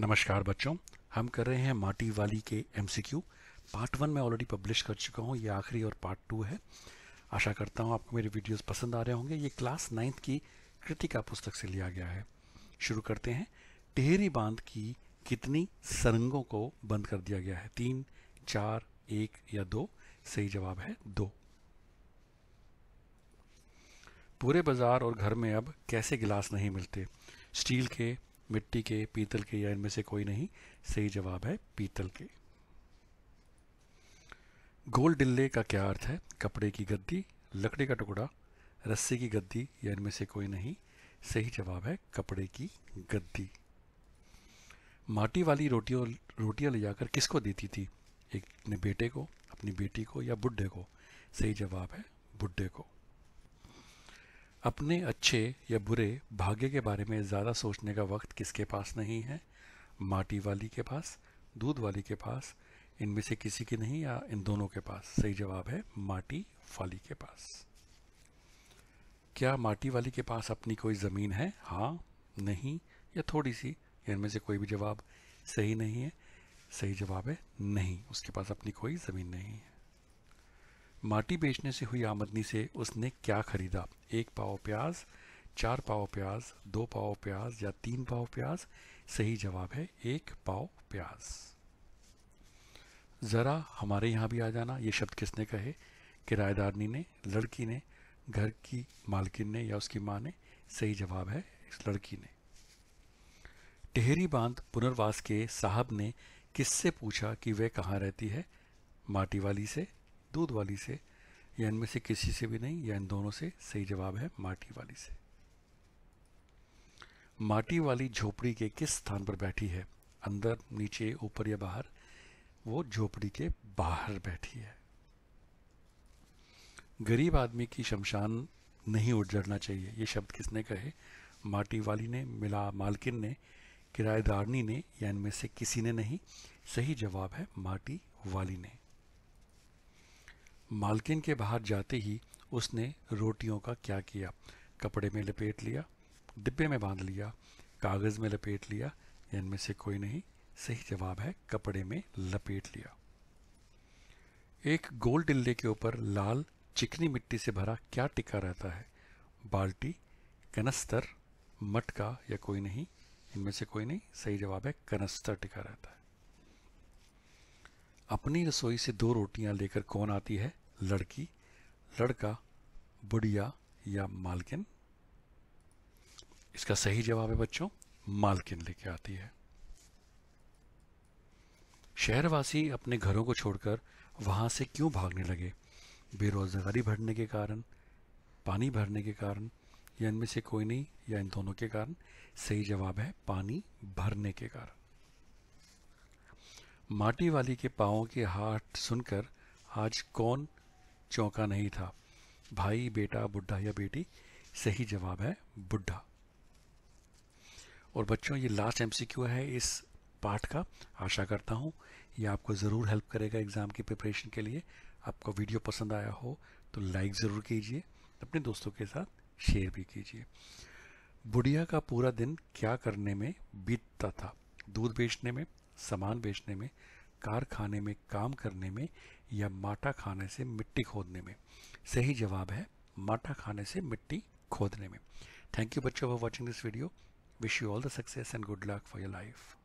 नमस्कार बच्चों हम कर रहे हैं माटी वाली के एमसीक्यू पार्ट वन में ऑलरेडी पब्लिश कर चुका हूँ ये आखिरी और पार्ट टू है आशा करता हूँ आपको मेरे वीडियोस पसंद आ रहे होंगे ये क्लास नाइन्थ की कृतिका पुस्तक से लिया गया है शुरू करते हैं टेहरी बांध की कितनी सरंगों को बंद कर दिया गया है तीन चार एक या दो सही जवाब है दो पूरे बाजार और घर में अब कैसे गिलास नहीं मिलते स्टील के मिट्टी के पीतल के या इनमें से कोई नहीं सही जवाब है पीतल के गोल डिल्ले का क्या अर्थ है कपड़े की गद्दी लकड़ी का टुकड़ा रस्सी की गद्दी या इनमें से कोई नहीं सही जवाब है कपड़े की गद्दी माटी वाली रोटियों रोटियां ले जाकर किसको देती थी एक अपने बेटे को अपनी बेटी को या बुढ़े को सही जवाब है बुढ़े को अपने अच्छे या बुरे भाग्य के बारे में ज़्यादा सोचने का वक्त किसके पास नहीं है माटी वाली के पास दूध वाली के पास इनमें से किसी के नहीं या इन दोनों के पास सही जवाब है माटी वाली के पास क्या माटी वाली के पास अपनी कोई ज़मीन है हाँ नहीं या थोड़ी सी इनमें से कोई भी जवाब सही नहीं है सही जवाब है नहीं उसके पास अपनी कोई ज़मीन नहीं है माटी बेचने से हुई आमदनी से उसने क्या खरीदा एक पाव प्याज चार पाव प्याज दो पाव प्याज या तीन पाव प्याज सही जवाब है एक पाव प्याज ज़रा हमारे यहाँ भी आ जाना ये शब्द किसने कहे किराएदारनी ने लड़की ने घर की मालकिन ने या उसकी माँ ने सही जवाब है इस लड़की ने टेहरी बांध पुनर्वास के साहब ने किससे पूछा कि वह कहाँ रहती है माटी वाली से दूध वाली से या इनमें से किसी से भी नहीं या इन दोनों से सही जवाब है माटी वाली से माटी वाली झोपड़ी के किस स्थान पर बैठी है अंदर नीचे ऊपर या बाहर वो झोपड़ी के बाहर बैठी है गरीब आदमी की शमशान नहीं उजड़ना चाहिए ये शब्द किसने कहे माटी वाली ने मिला मालकिन ने किराएदारनी ने या इनमें से किसी ने नहीं सही जवाब है माटी वाली ने मालकिन के बाहर जाते ही उसने रोटियों का क्या किया कपड़े में लपेट लिया डिब्बे में बांध लिया कागज़ में लपेट लिया इनमें से कोई नहीं सही जवाब है कपड़े में लपेट लिया एक गोल डिल्ले के ऊपर लाल चिकनी मिट्टी से भरा क्या टिका रहता है बाल्टी कनस्तर मटका या कोई नहीं इनमें से कोई नहीं सही जवाब है कनस्तर टिका रहता है अपनी रसोई से दो रोटियां लेकर कौन आती है लड़की लड़का बुढ़िया या मालकिन इसका सही जवाब है बच्चों मालकिन लेके आती है शहरवासी अपने घरों को छोड़कर वहां से क्यों भागने लगे बेरोजगारी बढ़ने के कारण पानी भरने के कारण या इनमें से कोई नहीं या इन दोनों के कारण सही जवाब है पानी भरने के कारण माटी वाली के पाओं के हाथ सुनकर आज कौन चौंका नहीं था भाई बेटा बुढ़ा या बेटी सही जवाब है बुढ़ा और बच्चों ये लास्ट एमसीक्यू है इस पाठ का आशा करता हूँ ये आपको ज़रूर हेल्प करेगा एग्ज़ाम की प्रिपरेशन के लिए आपको वीडियो पसंद आया हो तो लाइक ज़रूर कीजिए अपने दोस्तों के साथ शेयर भी कीजिए बुढ़िया का पूरा दिन क्या करने में बीतता था दूध बेचने में सामान बेचने में कारखाने में काम करने में या माटा खाने से मिट्टी खोदने में सही जवाब है माटा खाने से मिट्टी खोदने में थैंक यू बच्चों for watching this video wish you all the success and good luck for your life